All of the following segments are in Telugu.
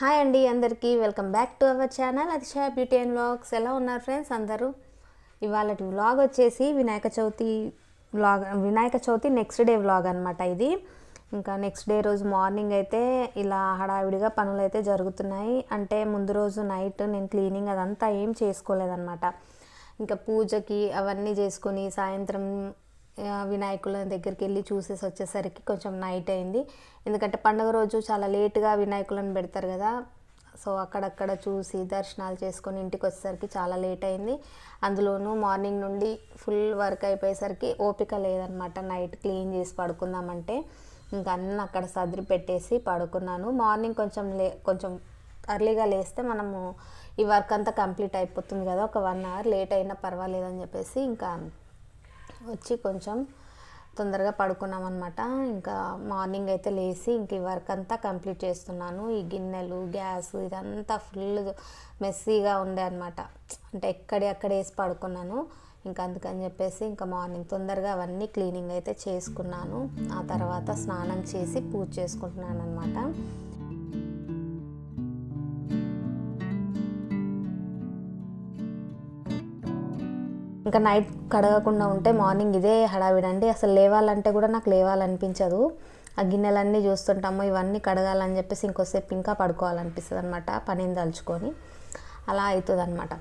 హాయ్ అండి అందరికీ welcome back to our channel Atishaya beauty and vlogs ఎలా ఉన్నారు ఫ్రెండ్స్ అందరూ ఇవాళ వ్లాగ్ వచ్చేసి Vinayaka Chavithi vlog Vinayaka Chavithi next day vlog అనమాట ఇది ఇంకా నెక్స్ట్ డే రోజు మార్నింగ్ అయితే ఇలా హడావిడిగా పనులు అయితే జరుగుతున్నాయి అంటే ముందు రోజు నైట్ నేను క్లీనింగ్ అదంతా ఏం చేసుకోలేదన్నమాట ఇంకా పూజకి అవన్నీ చేసుకొని సాయంత్రం వినాయకుల దగ్గరికి వెళ్ళి చూసేసి వచ్చేసరికి కొంచెం నైట్ అయింది ఎందుకంటే పండుగ రోజు చాలా లేటుగా వినాయకులను పెడతారు కదా సో అక్కడక్కడ చూసి దర్శనాలు చేసుకొని ఇంటికి వచ్చేసరికి చాలా లేట్ అయింది అందులోనూ మార్నింగ్ నుండి ఫుల్ వర్క్ అయిపోయేసరికి ఓపిక లేదనమాట నైట్ క్లీన్ చేసి పడుకుందామంటే ఇంకా అన్నీ అక్కడ సదిరి పెట్టేసి పడుకున్నాను మార్నింగ్ కొంచెం లే కొంచెం అర్లీగా లేస్తే మనము ఈ వర్క్ అంతా కంప్లీట్ అయిపోతుంది కదా ఒక వన్ అవర్ లేట్ అయినా పర్వాలేదని చెప్పేసి ఇంకా వచ్చి కొంచెం తొందరగా పడుకున్నాం అనమాట ఇంకా మార్నింగ్ అయితే లేచి ఇంక ఈ వర్క్ అంతా కంప్లీట్ చేస్తున్నాను ఈ గిన్నెలు గ్యాస్ ఇదంతా ఫుల్ మెస్సీగా ఉండే అనమాట అంటే ఎక్కడే అక్కడ వేసి పడుకున్నాను ఇంకా అందుకని చెప్పేసి ఇంకా మార్నింగ్ తొందరగా అవన్నీ క్లీనింగ్ అయితే చేసుకున్నాను ఆ తర్వాత స్నానం చేసి పూజ చేసుకుంటున్నాను అనమాట ఇంకా నైట్ కడగకుండా ఉంటే మార్నింగ్ ఇదే హడావిడండి అసలు లేవాలంటే కూడా నాకు లేవాలనిపించదు ఆ గిన్నెలన్నీ చూస్తుంటాము ఇవన్నీ కడగాలని చెప్పేసి ఇంకోసేపు ఇంకా పడుకోవాలనిపిస్తుంది అనమాట పనిని తలుచుకొని అలా అవుతుంది అనమాట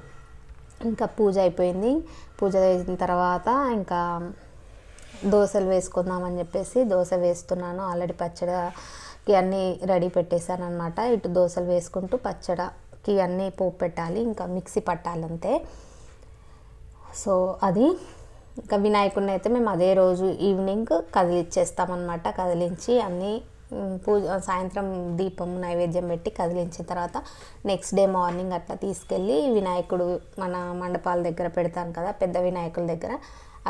ఇంకా పూజ అయిపోయింది పూజ చేసిన తర్వాత ఇంకా దోశలు వేసుకుందామని చెప్పేసి దోశ వేస్తున్నాను ఆల్రెడీ పచ్చడికి అన్నీ రెడీ పెట్టేశాను అనమాట ఇటు దోశలు వేసుకుంటూ పచ్చడికి అన్నీ పోపు పెట్టాలి ఇంకా మిక్సీ పట్టాలంతే సో అది ఇంకా వినాయకుడిని అయితే మేము అదే రోజు ఈవినింగ్ కదిలిచ్చేస్తామన్నమాట కదిలించి అన్నీ పూజ సాయంత్రం దీపం నైవేద్యం పెట్టి కదిలించిన తర్వాత నెక్స్ట్ డే మార్నింగ్ అట్లా తీసుకెళ్ళి వినాయకుడు మన మండపాల దగ్గర పెడతాను కదా పెద్ద వినాయకుల దగ్గర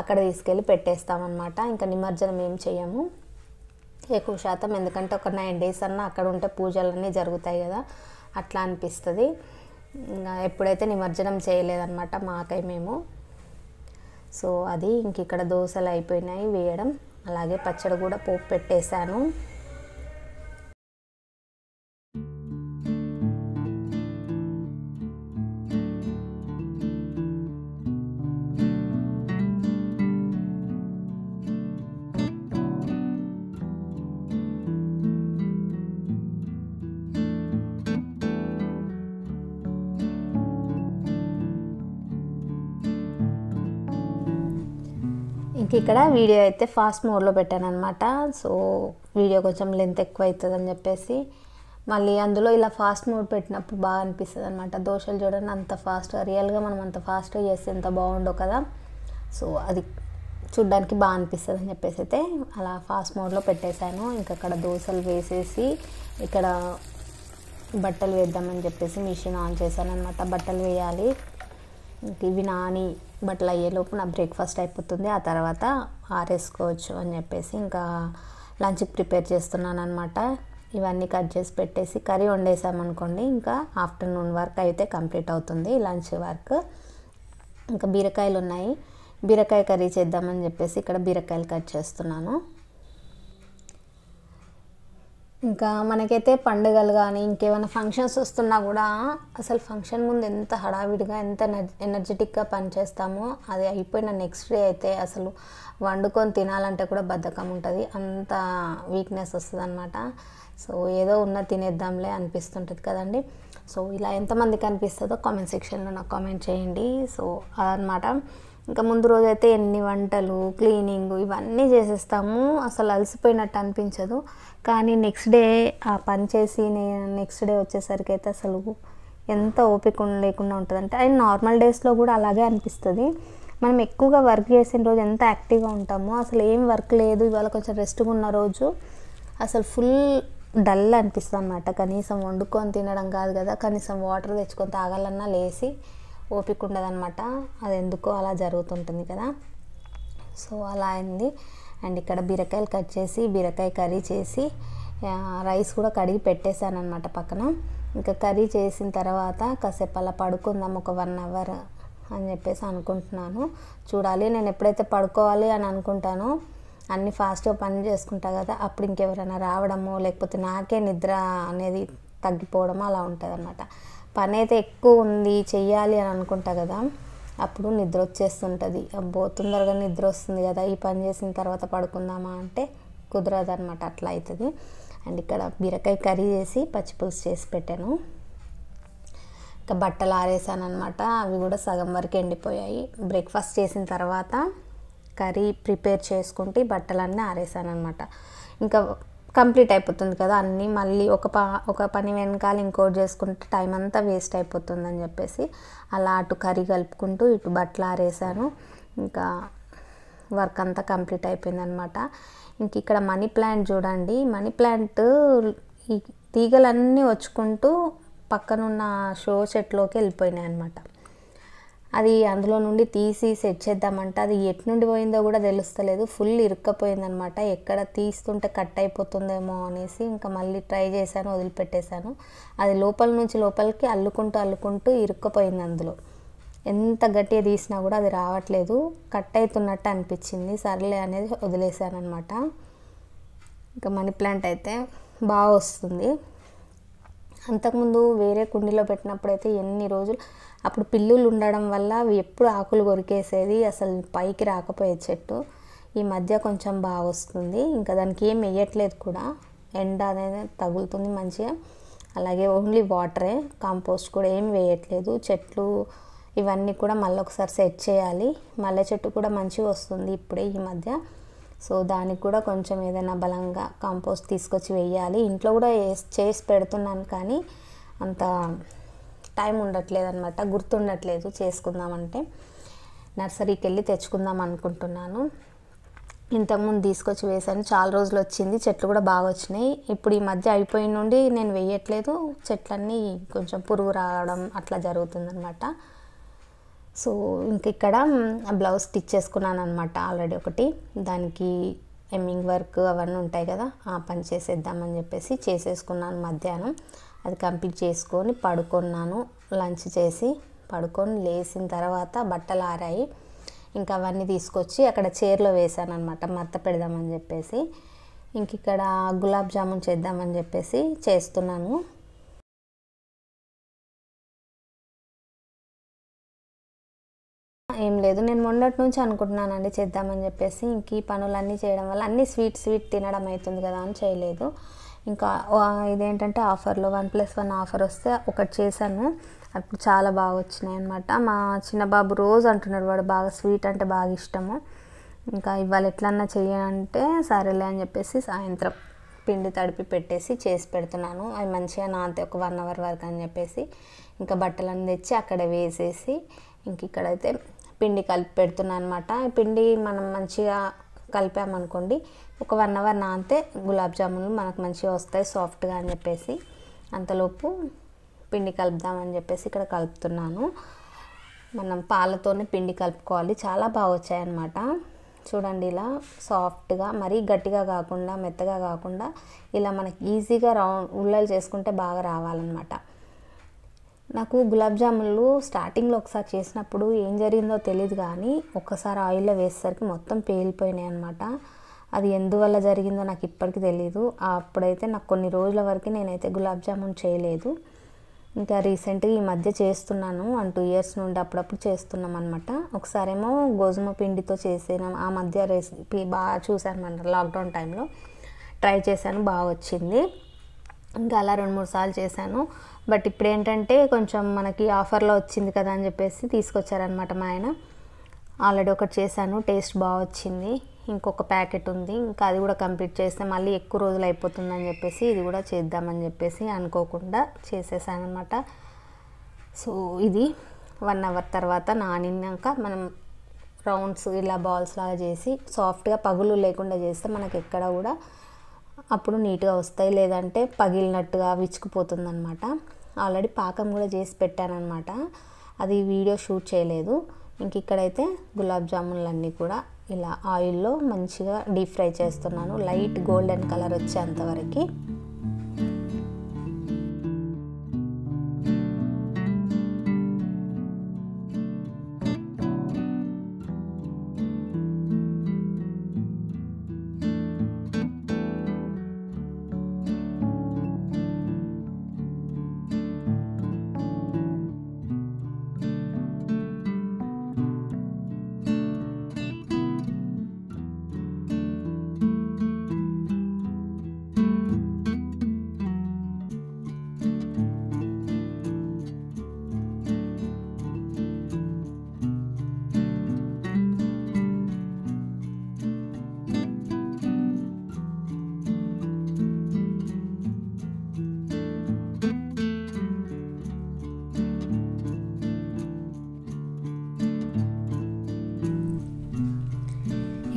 అక్కడ తీసుకెళ్ళి పెట్టేస్తామన్నమాట ఇంకా నిమజ్జనం ఏం చేయము ఎక్కువ శాతం ఎందుకంటే ఒక నైన్ డేస్ అన్న అక్కడ ఉంటే పూజలన్నీ జరుగుతాయి కదా అట్లా అనిపిస్తుంది ఎప్పుడైతే నిమజ్జనం చేయలేదన్నమాట మాకై మేము సో అది ఇంక ఇక్కడ దోశలు అయిపోయినాయి వేయడం అలాగే పచ్చడి కూడా పోపు పెట్టేశాను ఇంక ఇక్కడ వీడియో అయితే ఫాస్ట్ మోడ్లో పెట్టాను అనమాట సో వీడియో కొంచెం లెంత్ ఎక్కువ అవుతుంది అని చెప్పేసి మళ్ళీ అందులో ఇలా ఫాస్ట్ మోడ్ పెట్టినప్పుడు బాగా అనిపిస్తుంది అనమాట దోశలు చూడండి అంత ఫాస్ట్ రియల్గా మనం అంత ఫాస్ట్గా చేస్తే ఎంత బాగుండో కదా సో అది చూడ్డానికి బాగా అనిపిస్తుంది అని చెప్పేసి అయితే అలా ఫాస్ట్ మోడ్లో పెట్టేశాను ఇంకా అక్కడ దోశలు వేసేసి ఇక్కడ బట్టలు వేద్దామని చెప్పేసి మిషన్ ఆన్ చేశాను అనమాట బట్టలు వేయాలి ఇవి నాని బట్టలు అయ్యేలోపు నా బ్రేక్ఫాస్ట్ అయిపోతుంది ఆ తర్వాత ఆరేసుకోవచ్చు అని చెప్పేసి ఇంకా లంచ్ ప్రిపేర్ చేస్తున్నాను అనమాట ఇవన్నీ కట్ చేసి పెట్టేసి కర్రీ వండేసామనుకోండి ఇంకా ఆఫ్టర్నూన్ వర్క్ అయితే కంప్లీట్ అవుతుంది లంచ్ వర్క్ ఇంకా బీరకాయలు ఉన్నాయి బీరకాయ కర్రీ చేద్దామని చెప్పేసి ఇక్కడ బీరకాయలు కట్ చేస్తున్నాను ఇంకా మనకైతే పండుగలు కానీ ఇంకేమైనా ఫంక్షన్స్ వస్తున్నా కూడా అసలు ఫంక్షన్ ముందు ఎంత హడావిడిగా ఎంత ఎనర్జెటిక్గా పనిచేస్తామో అది అయిపోయిన నెక్స్ట్ డే అయితే అసలు వండుకొని తినాలంటే కూడా బద్ధకం ఉంటుంది అంత వీక్నెస్ వస్తుంది అనమాట సో ఏదో ఉన్న తినేద్దాంలే అనిపిస్తుంటుంది కదండి సో ఇలా ఎంతమందికి అనిపిస్తుందో కామెంట్ సెక్షన్లో నాకు కామెంట్ చేయండి సో అదనమాట ఇంకా ముందు రోజు అయితే ఎన్ని వంటలు క్లీనింగ్ ఇవన్నీ చేసేస్తాము అసలు అలసిపోయినట్టు అనిపించదు కానీ నెక్స్ట్ డే ఆ పని చేసి నెక్స్ట్ డే వచ్చేసరికి అయితే అసలు ఎంత ఓపిక లేకుండా ఉంటుంది అంటే అండ్ నార్మల్ డేస్లో కూడా అలాగే అనిపిస్తుంది మనం ఎక్కువగా వర్క్ చేసిన రోజు ఎంత యాక్టివ్గా ఉంటామో అసలు ఏం వర్క్ లేదు ఇవాళ కొంచెం రెస్ట్గా ఉన్న రోజు అసలు ఫుల్ డల్ అనిపిస్తుంది అనమాట కనీసం వండుకొని తినడం కాదు కదా కనీసం వాటర్ తెచ్చుకొని తాగాలన్నా లేసి ఓపిక ఉండదనమాట అది ఎందుకో అలా జరుగుతుంటుంది కదా సో అలా అయింది అండ్ ఇక్కడ బీరకాయలు కట్ చేసి బీరకాయ కర్రీ చేసి రైస్ కూడా కడిగి పెట్టేశాను అనమాట పక్కన ఇంకా కర్రీ చేసిన తర్వాత కాసేపు అలా పడుకుందాం ఒక వన్ అవర్ అని చెప్పేసి అనుకుంటున్నాను చూడాలి నేను ఎప్పుడైతే పడుకోవాలి అని అనుకుంటానో అన్ని ఫాస్ట్గా పని చేసుకుంటా కదా అప్పుడు ఇంకెవరైనా రావడము లేకపోతే నాకే నిద్ర అనేది తగ్గిపోవడము అలా ఉంటుంది పని అయితే ఎక్కువ ఉంది చెయ్యాలి అని అనుకుంటా కదా అప్పుడు నిద్ర వచ్చేస్తుంటుంది అబ్బో తొందరగా నిద్ర వస్తుంది కదా ఈ పని చేసిన తర్వాత పడుకుందామా అంటే కుదరదు అనమాట అట్లా అవుతుంది అండ్ ఇక్కడ బీరకాయ కర్రీ చేసి పచ్చిపులుసు చేసి పెట్టాను ఇంకా బట్టలు ఆరేసాను అనమాట అవి కూడా సగం వరకు ఎండిపోయాయి బ్రేక్ఫాస్ట్ చేసిన తర్వాత కర్రీ ప్రిపేర్ చేసుకుంటే బట్టలన్నీ ఆరేసాను అనమాట ఇంకా కంప్లీట్ అయిపోతుంది కదా అన్నీ మళ్ళీ ఒక పా ఒక పని వెనకాల ఇంకోటి చేసుకుంటే టైం అంతా వేస్ట్ అయిపోతుంది అని చెప్పేసి అలా అటు కర్రీ కలుపుకుంటూ ఇటు బట్టలు ఆరేసాను ఇంకా వర్క్ అంతా కంప్లీట్ అయిపోయిందనమాట ఇంక ఇక్కడ మనీ ప్లాంట్ చూడండి మనీ ప్లాంట్ ఈ తీగలన్నీ వచ్చుకుంటూ పక్కనున్న షో చెట్లోకి వెళ్ళిపోయినాయి అనమాట అది అందులో నుండి తీసి సెట్ చేద్దామంటే అది ఎటు నుండి పోయిందో కూడా తెలుస్తలేదు ఫుల్ ఇరుక్కపోయిందనమాట ఎక్కడ తీస్తుంటే కట్ అయిపోతుందేమో అనేసి ఇంకా మళ్ళీ ట్రై చేశాను వదిలిపెట్టేశాను అది లోపల నుంచి లోపలికి అల్లుకుంటూ అల్లుకుంటూ ఇరుక్కపోయింది అందులో ఎంత గట్టిగా తీసినా కూడా అది రావట్లేదు కట్ అవుతున్నట్టు అనిపించింది సర్లే అనేది వదిలేశాను అనమాట ఇంకా మనీ ప్లాంట్ అయితే బాగా వస్తుంది అంతకుముందు వేరే కుండీలో పెట్టినప్పుడైతే ఎన్ని రోజులు అప్పుడు పిల్లులు ఉండడం వల్ల అవి ఎప్పుడు ఆకులు కొరికేసేది అసలు పైకి రాకపోయే చెట్టు ఈ మధ్య కొంచెం బాగా వస్తుంది ఇంకా దానికి ఏం వేయట్లేదు కూడా ఎండ అనేది తగులుతుంది మంచిగా అలాగే ఓన్లీ వాటరే కాంపోస్ట్ కూడా ఏం వేయట్లేదు చెట్లు ఇవన్నీ కూడా మళ్ళీ ఒకసారి సెట్ చేయాలి మల్లె చెట్టు కూడా మంచిగా వస్తుంది ఇప్పుడే ఈ మధ్య సో దానికి కూడా కొంచెం ఏదైనా బలంగా కాంపోస్ట్ తీసుకొచ్చి వేయాలి ఇంట్లో కూడా చేసి పెడుతున్నాను కానీ అంత టైం ఉండట్లేదు అనమాట గుర్తుండట్లేదు చేసుకుందామంటే నర్సరీకి వెళ్ళి తెచ్చుకుందాం అనుకుంటున్నాను ఇంతకుముందు తీసుకొచ్చి వేశాను చాలా రోజులు వచ్చింది చెట్లు కూడా బాగా వచ్చినాయి ఇప్పుడు ఈ మధ్య అయిపోయిన నుండి నేను వేయట్లేదు చెట్లన్నీ కొంచెం పురుగు రావడం అట్లా జరుగుతుందనమాట సో ఇంక ఇక్కడ బ్లౌజ్ స్టిచ్ చేసుకున్నాను అనమాట ఆల్రెడీ ఒకటి దానికి ఎమ్మింగ్ వర్క్ అవన్నీ ఉంటాయి కదా ఆ పని చేసేద్దామని చెప్పేసి చేసేసుకున్నాను మధ్యాహ్నం అది కంప్లీట్ చేసుకొని పడుకున్నాను లంచ్ చేసి పడుకొని లేచిన తర్వాత బట్టలు ఆరాయి ఇంకా అవన్నీ తీసుకొచ్చి అక్కడ చీరలో వేశాను అనమాట మత్త పెడదామని చెప్పేసి ఇంక ఇక్కడ గులాబ్ జామున్ చేద్దామని చెప్పేసి చేస్తున్నాను ఏం లేదు నేను మొన్నటి నుంచి అనుకుంటున్నానండి చేద్దామని చెప్పేసి ఇంక ఈ పనులన్నీ చేయడం వల్ల అన్నీ స్వీట్ స్వీట్ తినడం అవుతుంది కదా అని చేయలేదు ఇంకా ఇదేంటంటే ఆఫర్లో వన్ ప్లస్ వన్ ఆఫర్ వస్తే ఒకటి చేశాను అప్పుడు చాలా బాగా వచ్చినాయి అనమాట మా చిన్న బాబు రోజు అంటున్నాడు వాడు బాగా స్వీట్ అంటే బాగా ఇష్టము ఇంకా ఇవాళ ఎట్లన్నా చేయాలంటే సరేలే అని చెప్పేసి సాయంత్రం పిండి తడిపి పెట్టేసి చేసి పెడుతున్నాను అవి మంచిగా నాంతే ఒక వన్ అవర్ వరకు అని చెప్పేసి ఇంకా బట్టలను తెచ్చి అక్కడ వేసేసి ఇంక ఇక్కడైతే పిండి కలిపి పెడుతున్నాను అనమాట పిండి మనం మంచిగా కలిపామనుకోండి ఒక వన్ అవర్ నానితే గులాబ్ జాములు మనకు మంచిగా వస్తాయి సాఫ్ట్గా అని చెప్పేసి అంతలోపు పిండి కలుపుదామని చెప్పేసి ఇక్కడ కలుపుతున్నాను మనం పాలతోనే పిండి కలుపుకోవాలి చాలా బాగా వచ్చాయన్నమాట చూడండి ఇలా సాఫ్ట్గా మరీ గట్టిగా కాకుండా మెత్తగా కాకుండా ఇలా మనకి ఈజీగా రౌండ్ ఉల్లలు చేసుకుంటే బాగా రావాలన్నమాట నాకు గులాబ్ జామున్లు స్టార్టింగ్లో ఒకసారి చేసినప్పుడు ఏం జరిగిందో తెలియదు కానీ ఒక్కసారి ఆయిల్లో వేసేసరికి మొత్తం పేలిపోయినాయి అనమాట అది ఎందువల్ల జరిగిందో నాకు ఇప్పటికీ తెలియదు అప్పుడైతే నాకు కొన్ని రోజుల వరకు నేనైతే గులాబ్ జామున్ చేయలేదు ఇంకా రీసెంట్గా ఈ మధ్య చేస్తున్నాను వన్ టూ ఇయర్స్ నుండి అప్పుడప్పుడు చేస్తున్నాం అనమాట ఒకసారేమో గోధుమ పిండితో చేసాను ఆ మధ్య రెసిపీ బాగా చూసాను మన లాక్డౌన్ టైంలో ట్రై చేశాను బాగా వచ్చింది ఇంకా అలా రెండు మూడు సార్లు చేశాను బట్ ఇప్పుడు ఏంటంటే కొంచెం మనకి ఆఫర్లో వచ్చింది కదా అని చెప్పేసి తీసుకొచ్చారనమాట మా ఆయన ఆల్రెడీ ఒకటి చేశాను టేస్ట్ బాగా వచ్చింది ఇంకొక ప్యాకెట్ ఉంది ఇంకా అది కూడా కంప్లీట్ చేస్తే మళ్ళీ ఎక్కువ రోజులు అయిపోతుందని చెప్పేసి ఇది కూడా చేద్దామని చెప్పేసి అనుకోకుండా అనమాట సో ఇది వన్ అవర్ తర్వాత నానినాక మనం రౌండ్స్ ఇలా బాల్స్ లాగా చేసి సాఫ్ట్గా పగులు లేకుండా చేస్తే మనకు ఎక్కడ కూడా అప్పుడు నీట్గా వస్తాయి లేదంటే పగిలినట్టుగా విచ్చుకుపోతుంది అనమాట ఆల్రెడీ పాకం కూడా చేసి పెట్టానమాట అది వీడియో షూట్ చేయలేదు ఇంక ఇక్కడైతే గులాబ్ జామున్లన్నీ కూడా ఇలా ఆయిల్లో మంచిగా డీప్ ఫ్రై చేస్తున్నాను లైట్ గోల్డెన్ కలర్ వచ్చేంతవరకు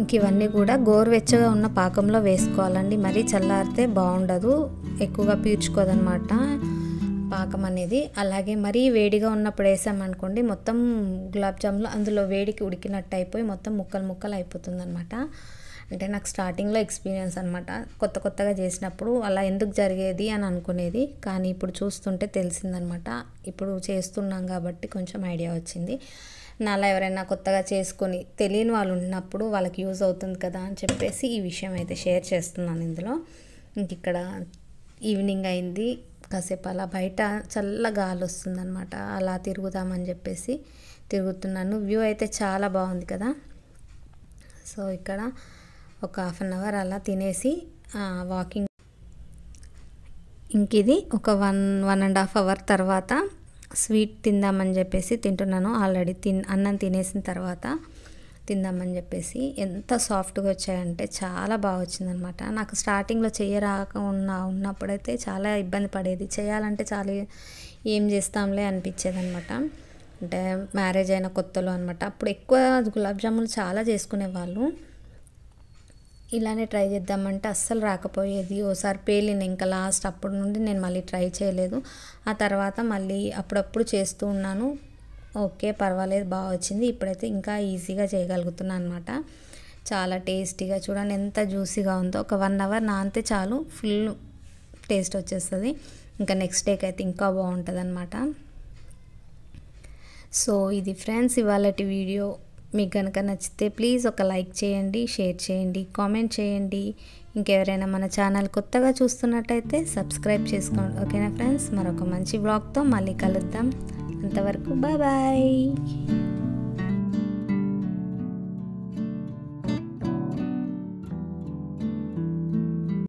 మనకి ఇవన్నీ కూడా గోరువెచ్చగా ఉన్న పాకంలో వేసుకోవాలండి మరీ చల్లారితే బాగుండదు ఎక్కువగా పీల్చుకోదనమాట పాకం అనేది అలాగే మరీ వేడిగా ఉన్నప్పుడు వేసామనుకోండి మొత్తం గులాబ్ జామ్లో అందులో వేడికి ఉడికినట్టు అయిపోయి మొత్తం ముక్కలు ముక్కలు అయిపోతుంది అనమాట అంటే నాకు స్టార్టింగ్లో ఎక్స్పీరియన్స్ అనమాట కొత్త కొత్తగా చేసినప్పుడు అలా ఎందుకు జరిగేది అని అనుకునేది కానీ ఇప్పుడు చూస్తుంటే తెలిసిందనమాట ఇప్పుడు చేస్తున్నాం కాబట్టి కొంచెం ఐడియా వచ్చింది నాలా ఎవరైనా కొత్తగా చేసుకొని తెలియని వాళ్ళు ఉన్నప్పుడు వాళ్ళకి యూజ్ అవుతుంది కదా అని చెప్పేసి ఈ విషయం అయితే షేర్ చేస్తున్నాను ఇందులో ఇంక ఇక్కడ ఈవినింగ్ అయింది కాసేపు అలా బయట చల్ల గాలి వస్తుందనమాట అలా తిరుగుదామని చెప్పేసి తిరుగుతున్నాను వ్యూ అయితే చాలా బాగుంది కదా సో ఇక్కడ ఒక హాఫ్ అన్ అవర్ అలా తినేసి వాకింగ్ ఇంక ఇది ఒక one one and half hour తర్వాత స్వీట్ తిందామని చెప్పేసి తింటున్నాను ఆల్రెడీ తిన్ అన్నం తినేసిన తర్వాత తిందామని చెప్పేసి ఎంత సాఫ్ట్గా వచ్చాయంటే చాలా బాగా వచ్చిందనమాట నాకు స్టార్టింగ్లో చేయరాక ఉన్న ఉన్నప్పుడైతే చాలా ఇబ్బంది పడేది చేయాలంటే చాలా ఏం చేస్తాంలే అనిపించేది అనమాట అంటే మ్యారేజ్ అయిన కొత్తలో అనమాట అప్పుడు ఎక్కువ గులాబ్ జాములు చాలా చేసుకునేవాళ్ళు ఇలానే ట్రై చేద్దామంటే అస్సలు రాకపోయేది ఓసారి పేలిన ఇంకా లాస్ట్ అప్పటి నుండి నేను మళ్ళీ ట్రై చేయలేదు ఆ తర్వాత మళ్ళీ అప్పుడప్పుడు చేస్తూ ఉన్నాను ఓకే పర్వాలేదు బాగా వచ్చింది ఇప్పుడైతే ఇంకా ఈజీగా చేయగలుగుతున్నాను అనమాట చాలా టేస్టీగా చూడండి ఎంత జ్యూసీగా ఉందో ఒక వన్ అవర్ అంతే చాలు ఫుల్ టేస్ట్ వచ్చేస్తుంది ఇంకా నెక్స్ట్ డేకి అయితే ఇంకా బాగుంటుంది అనమాట సో ఇది ఫ్రెండ్స్ ఇవాళటి వీడియో మీకు కనుక నచ్చితే ప్లీజ్ ఒక లైక్ చేయండి షేర్ చేయండి కామెంట్ చేయండి ఇంకెవరైనా మన ఛానల్ కొత్తగా చూస్తున్నట్టయితే సబ్స్క్రైబ్ చేసుకోండి ఓకేనా ఫ్రెండ్స్ మరొక మంచి బ్లాగ్తో మళ్ళీ కలుద్దాం అంతవరకు బాయ్ బాయ్